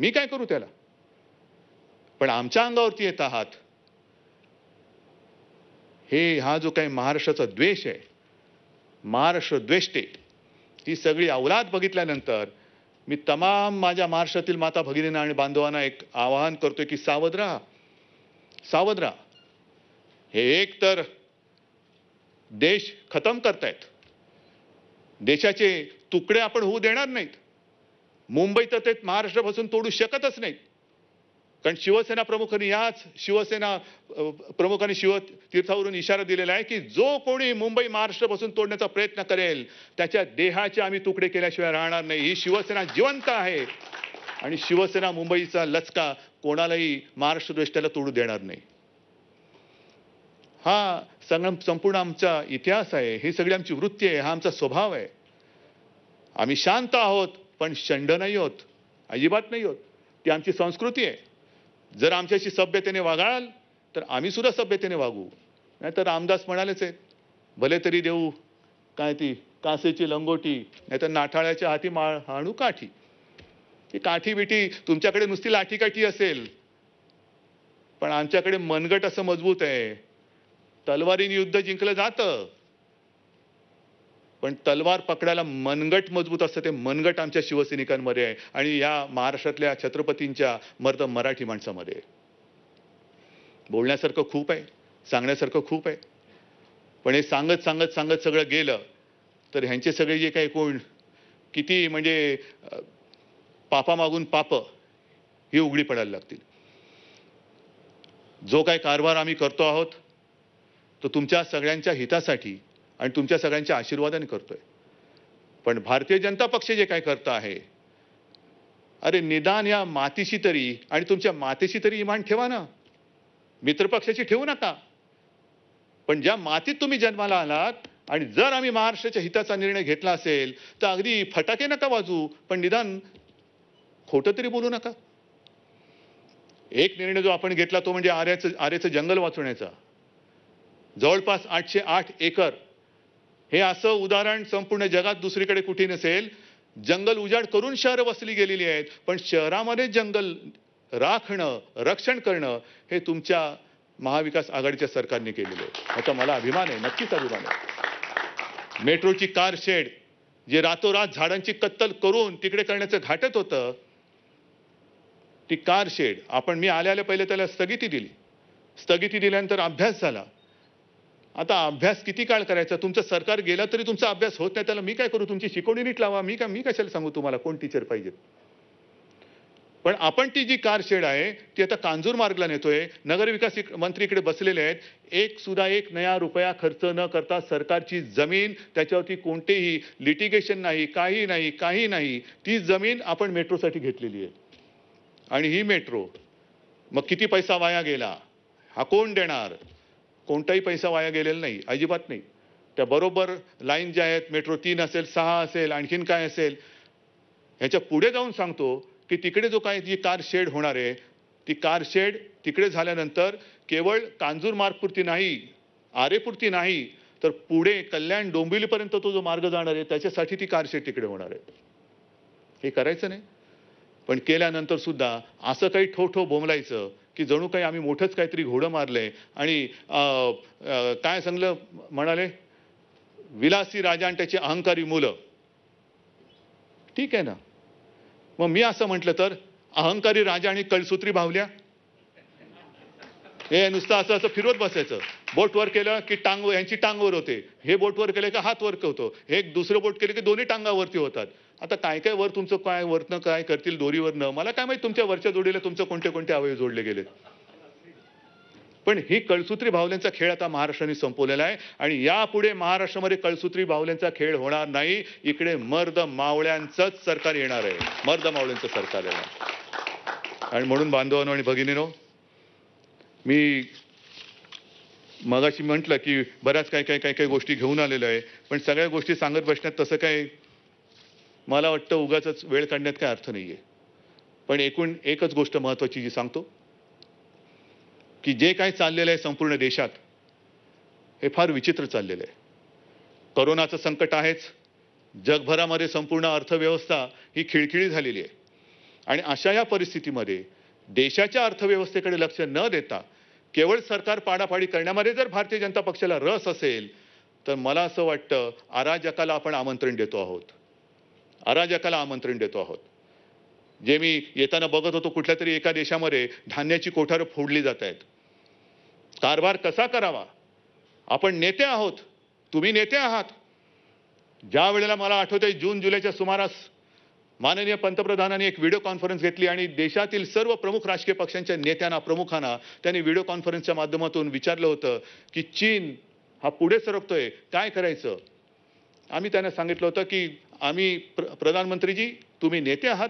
मी काय करू त्याला पण आमच्या अंगावरती येत आहात हे हा जो काही महाराष्ट्राचा द्वेष आहे महाराष्ट्र द्वेष्टे ही सगळी अवलाद बघितल्यानंतर मी तमाम माझ्या महाराष्ट्रातील माता भगिनींना आणि बांधवांना एक आवाहन करतोय की सावध राहा सावध राहा हे एक तर देश खतम करतायत देशाचे तुकडे आपण होऊ देणार नाहीत मुंबई तर ते महाराष्ट्रापासून तोडू शकतच नाहीत कारण शिवसेना प्रमुखांनी याच शिवसेना प्रमुखांनी तीर्थावरून इशारा दिलेला आहे की जो कोणी मुंबई महाराष्ट्रापासून तोडण्याचा प्रयत्न करेल त्याच्या देहाचे आम्ही तुकडे केल्याशिवाय राहणार नाही ही शिवसेना जिवंत आहे आणि शिवसेना मुंबईचा लचका कोणालाही महाराष्ट्र दृष्ट्याला तोडू देणार नाही हा सगळं संपूर्ण आमचा इतिहास आहे ही सगळी आमची वृत्ती आहे हा आमचा स्वभाव आहे आम्ही शांत आहोत पण शंड नाही होत अजिबात नाही होत ती आमची संस्कृती आहे जर आमच्याशी सभ्यतेने वागाल तर आम्ही सुद्धा सभ्यतेने वागू नाही तर रामदास म्हणालेच आहेत भले तरी देऊ काय ती कासेची लंगोटी नाहीतर नाठाळ्याच्या हाती माळ हाणू काठी ती काठी बिठी तुमच्याकडे नुसती लाठी काठी असेल पण आमच्याकडे मनगट असं मजबूत आहे तलवारीने युद्ध जिंकलं जातं पण तलवार पकडायला मनगट मजबूत असतं ते मनगट आमच्या शिवसैनिकांमध्ये आहे आणि या महाराष्ट्रातल्या छत्रपतींच्या मर्द मराठी माणसामध्ये बोलण्यासारखं खूप आहे सांगण्यासारखं खूप आहे पण हे सांगत सांगत सांगत सगळं गेलं तर ह्यांचे सगळे जे काही कोण किती म्हणजे पापा मागून पाप ही उघडी पडायला लागतील जो काय कारभार आम्ही करतो आहोत तो तुमच्या सगळ्यांच्या हितासाठी आणि तुमच्या सगळ्यांच्या आशीर्वादाने करतोय पण भारतीय जनता पक्ष जे काय करत आहे अरे निदान या मातीशी तरी आणि तुमच्या मातीशी तरी इमान ठेवा ना मित्रपक्षाशी ठेवू नका पण ज्या मातीत तुम्ही जन्माला आलात आणि जर आम्ही महाराष्ट्राच्या हिताचा निर्णय घेतला असेल तर अगदी फटाके नका वाजू पण निदान खोटं तरी बोलू नका एक निर्णय जो आपण घेतला तो म्हणजे आर्याचं आर्याचं जंगल वाचवण्याचा जवळपास आठशे आठ एकर हे असं उदाहरण संपूर्ण जगात दुसरीकडे कुठे नसेल जंगल उजाड करून शहरं वसली गेलेली आहेत पण शहरामध्ये जंगल राखणं रक्षण करणं हे तुमच्या महाविकास आघाडीच्या सरकारने केलेलं आहे आता मला अभिमान आहे नक्कीच अभिमान आहे मेट्रोची कार शेड जे रातोरात झाडांची कत्तल करून तिकडे करण्याचं घाटत होतं ती कार शेड आपण मी आल्या आल्या पहिले त्याला स्थगिती दिली स्थगिती दिल्यानंतर अभ्यास झाला आता अभ्यास किती काळ करायचा तुमचं सरकार गेलं तरी तुमचा अभ्यास होत नाही त्याला मी काय करू तुमची शिकवणी नीट लावा मी काय मी कशाला सांगू तुम्हाला कोण टीचर पाहिजे पण आपण ती जी कार शेड आहे ती आता कांजूर मार्गला नेतोय नगरविकास मंत्रीकडे बसलेले आहेत एक सुद्धा एक नया रुपया खर्च न करता सरकारची जमीन त्याच्यावरती कोणतेही लिटिगेशन नाही काही नाही काही नाही ती जमीन आपण मेट्रोसाठी घेतलेली आहे आणि ही मेट्रो मग किती पैसा वाया गेला हा कोण देणार कोणताही पैसा वाया गेलेला नाही अजिबात नाही त्या बरोबर लाईन ज्या आहेत मेट्रो तीन असेल सहा असेल आणखीन काय असेल ह्याच्या पुढे जाऊन सांगतो की तिकडे जो काय जी कार शेड होणार आहे ती कार शेड तिकडे झाल्यानंतर केवळ कांजूर मार्गपुरती नाही आरेपुरती नाही तर पुढे कल्याण डोंबिवलीपर्यंत तो जो मार्ग जाणार आहे त्याच्यासाठी ती कार शेड तिकडे होणार आहे हे करायचं नाही पण केल्यानंतर सुद्धा असं काही ठो ठो बोंबलायचं की जणू काही आम्ही मोठंच काहीतरी घोडं मारलंय आणि काय सांगलं म्हणाले विलासी राजा आणि त्याची अहंकारी मुलं ठीक आहे ना मग मी असं म्हटलं तर अहंकारी राजा आणि कळसूत्री भावल्या हे नुसतं असं असं फिरवत बसायचं बोटवर केलं की टांग यांची टांगवर होते हे बोटवर केलं का हात वर होतो हे दुसरं बोट केलं की दोन्ही टांगावरती होतात आता काय काय वर तुमचं काय वरनं काय करतील दोरीवरनं मला काय माहिती तुमच्या वरच्या जोडीला तुमचं कोणते कोणते अवयव जोडले गेले पण ही कळसूत्री भावल्यांचा खेळ आता महाराष्ट्राने संपवलेला आहे आणि यापुढे महाराष्ट्रामध्ये कळसूत्री भावल्यांचा खेळ होणार नाही इकडे मर्द मावळ्यांचंच सरकार येणार आहे मर्द मावळ्यांचं सरकार येणार आणि म्हणून बांधवानो आणि भगिनीनो मी मगाशी म्हटलं की बऱ्याच काही काही काही काही गोष्टी घेऊन आलेलो आहे पण सगळ्या गोष्टी सांगत बसण्यात तसं काही मला वाटतं उगाच वेळ काढण्यात काय अर्थ नाही आहे पण एकूण एकच गोष्ट महत्त्वाची जी सांगतो की जे काय चाललेलं आहे संपूर्ण देशात हे फार विचित्र चाललेलं आहे करोनाचं संकट आहेच जगभरामध्ये संपूर्ण अर्थव्यवस्था ही खिळखिळी झालेली आहे आणि अशा या परिस्थितीमध्ये देशाच्या अर्थव्यवस्थेकडे लक्ष न देता केवळ सरकार पाडापाडी करण्यामध्ये जर भारतीय जनता पक्षाला रस असेल तर मला असं वाटतं अराजकाला आपण आमंत्रण देतो आहोत अराजकाला आमंत्रण देतो आहोत जे मी येताना बघत होतो कुठल्या तरी एका देशामध्ये धान्याची कोठारं फोडली जात आहेत कारभार कसा करावा आपण नेते आहोत तुम्ही नेते आहात ज्या वेळेला मला आठवते जून जुलैच्या सुमारास माननीय पंतप्रधानांनी एक व्हिडिओ कॉन्फरन्स घेतली आणि देशातील सर्व प्रमुख राजकीय पक्षांच्या नेत्यांना प्रमुखांना त्यांनी व्हिडिओ कॉन्फरन्सच्या माध्यमातून विचारलं होतं की चीन हा पुढे सरकतोय काय करायचं आम्ही त्यांना सांगितलं होतं की आम्ही प्र प्रधानमंत्रीजी तुम्ही नेते आहात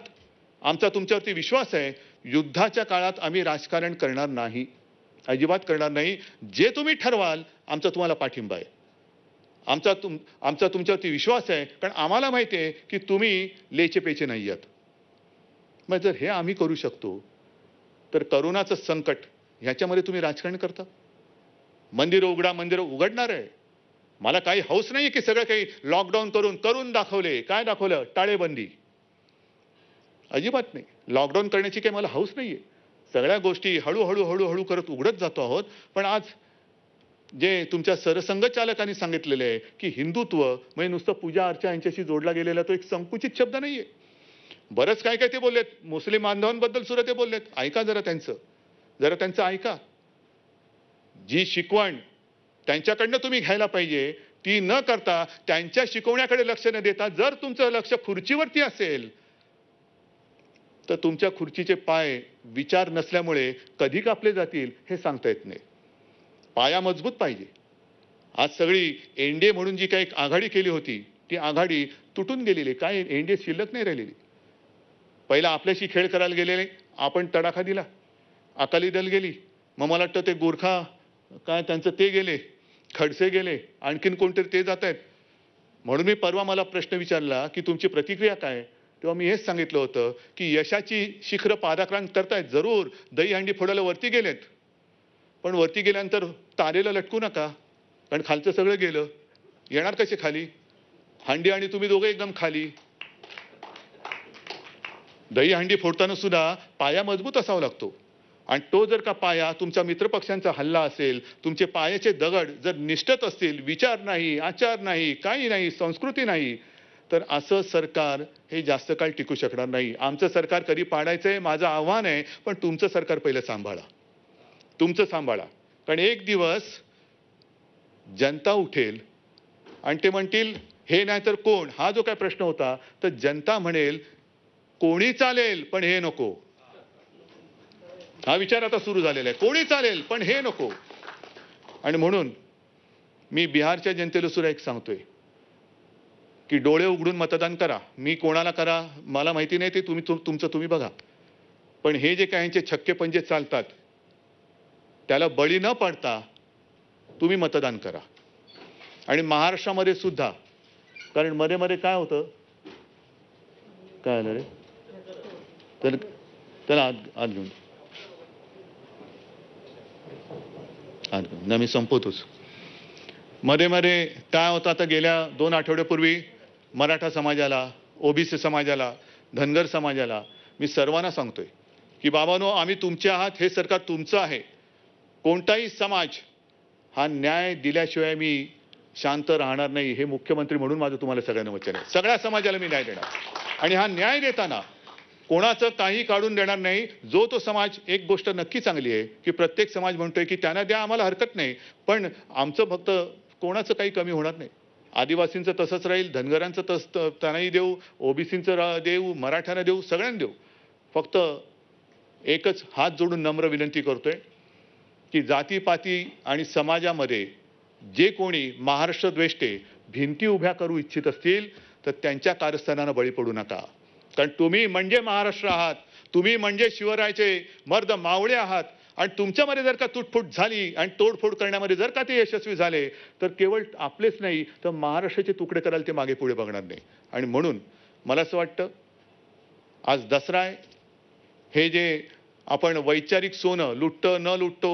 आमचा तुमच्यावरती विश्वास आहे युद्धाच्या काळात आम्ही राजकारण करणार नाही अजिबात करणार नाही जे तुम्ही ठरवाल आमचा तुम्हाला पाठिंबा आहे आमचा तुम आमचा तुमच्यावरती विश्वास आहे कारण आम्हाला माहिती आहे की तुम्ही पेचे नाही आहात मग जर हे आम्ही करू शकतो तर करोनाचं संकट ह्याच्यामध्ये तुम्ही राजकारण करता मंदिर उघडा मंदिर उघडणार आहे मला काही हौस नाही की सगळं काही लॉकडाऊन करून करून दाखवले काय दाखवलं टाळेबंदी अजिबात नाही लॉकडाऊन करण्याची काही मला हौस नाही आहे सगळ्या गोष्टी हळूहळू हळूहळू करत उघडत जातो आहोत पण आज जे तुमच्या सरसंघचालकांनी सांगितलेले आहे की हिंदुत्व म्हणजे नुसतं पूजा अर्चा यांच्याशी जोडला गेलेला तो एक संकुचित शब्द नाही आहे बरंच काय काय ते बोललेत मुस्लिम बांधवांबद्दल सुद्धा ते बोललेत ऐका जरा त्यांचं जरा त्यांचं ऐका जी शिकवण त्यांच्याकडनं तुम्ही घ्यायला पाहिजे ती न करता त्यांच्या शिकवण्याकडे लक्ष न देता जर तुमचं लक्ष खुर्चीवरती असेल तर तुमच्या खुर्चीचे पाय विचार नसल्यामुळे कधी कापले जातील हे सांगता येत नाही पाया मजबूत पाहिजे आज सगळी एनडीए म्हणून जी काही आघाडी केली होती ती आघाडी तुटून गेलेली काय एनडीए शिल्लक नाही राहिलेली पहिला आपल्याशी खेळ करायला गेलेले आपण तडाखा दिला अकाली दल गेली मग मला वाटतं ते गोरखा काय त्यांचं ते गेले खडसे गेले आणखीन कोणतरी ते जात आहेत म्हणून मी परवा मला प्रश्न विचारला की तुमची प्रतिक्रिया काय तेव्हा मी हेच सांगितलं होतं की यशाची शिखरं पादाक्रांत करतायत जरूर दही हंडी फोडायला वरती गेलेत पण वरती गेल्यानंतर तारेला लटकू नका कारण खालचं सगळं गेलं येणार कसे खाली हंडी आणि तुम्ही दोघं एकदम खाली दही हंडी फोडताना सुद्धा पाया मजबूत असावा लागतो आणि तो जर का पाया तुमच्या मित्रपक्षांचा हल्ला असेल तुमचे पायाचे दगड जर निष्ठत असतील विचार नाही आचार नाही काही नाही संस्कृती नाही तर असं सरकार हे जास्त काळ टिकू शकणार नाही आमचं सरकार कधी पाडायचं आहे माझं आव्हान आहे पण तुमचं सरकार पहिलं सांभाळा तुमचं सांभाळा कारण एक दिवस जनता उठेल आणि ते म्हणतील हे नाही तर कोण हा जो काय प्रश्न होता तर जनता म्हणेल कोणी चालेल पण हे नको हा विचार आता सुरू झालेला आहे कोणी चालेल पण हे नको आणि म्हणून मी बिहारच्या जनतेला सुद्धा एक सांगतोय की डोळे उघडून मतदान करा मी कोणाला करा मला माहिती नाही ते तुम्ही तुमचं तुम्ही बघा पण हे जे काहींचे छक्के पंजे चालतात त्याला बळी न पडता तुम्ही मतदान करा आणि महाराष्ट्रामध्ये सुद्धा कारण मध्ये मध्ये काय होतं काय आलं रे तर चला आज आत घेऊन ना मी संपवतोच मध्ये मध्ये काय होतं आता गेल्या दोन आठवड्यापूर्वी मराठा समाजाला ओबीसी समाजाला धनगर समाजाला मी सर्वांना सांगतोय की बाबानो आम्ही तुमचे आहात हे सरकार तुमचं आहे कोणताही समाज हा न्याय दिल्याशिवाय मी शांत राहणार नाही हे मुख्यमंत्री म्हणून माझं तुम्हाला सगळ्यांना वचन आहे सगळ्या समाजाला मी न्याय देणार आणि हा न्याय देताना कोणाचं काही काढून देणार नाही जो तो समाज एक गोष्ट नक्की चांगली आहे की प्रत्येक समाज म्हणतोय की त्यांना द्या आम्हाला हरकत नाही पण आमचं फक्त कोणाचं काही कमी होणार नाही आदिवासींचं तसंच राहील धनगरांचं तस त्यांनाही देऊ ओबीसींचं रा देऊ मराठ्यांना देऊ सगळ्यांना देऊ फक्त एकच हात जोडून नम्र विनंती करतोय की जातीपाती आणि समाजामध्ये जे कोणी महाराष्ट्र भिंती उभ्या करू इच्छित असतील तर त्यांच्या कारस्थानानं बळी पडू नका कारण तुम्ही म्हणजे महाराष्ट्र आहात तुम्ही म्हणजे शिवरायाचे मर्द मावळे आहात आणि तुमच्यामध्ये जर का तुटफूट झाली आणि तोडफोड करण्यामध्ये जर का ते यशस्वी झाले तर केवळ आपलेच नाही तर महाराष्ट्राचे तुकडे कराल ते मागे पुढे बघणार नाही आणि म्हणून मला असं वाटतं आज दसरा आहे हे जे आपण वैचारिक सोनं लुटतं न लुटतो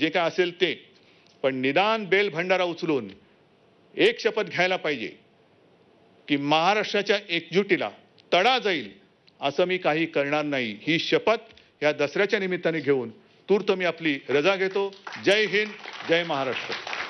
जे काय असेल ते पण निदान बेल भंडारा उचलून एक शपथ घ्यायला पाहिजे की महाराष्ट्राच्या एकजुटीला तडा जाईल असं मी काही करणार नाही ही शपथ या दसऱ्याच्या निमित्ताने घेऊन तूर्त मी आपली रजा घेतो जय हिंद जय महाराष्ट्र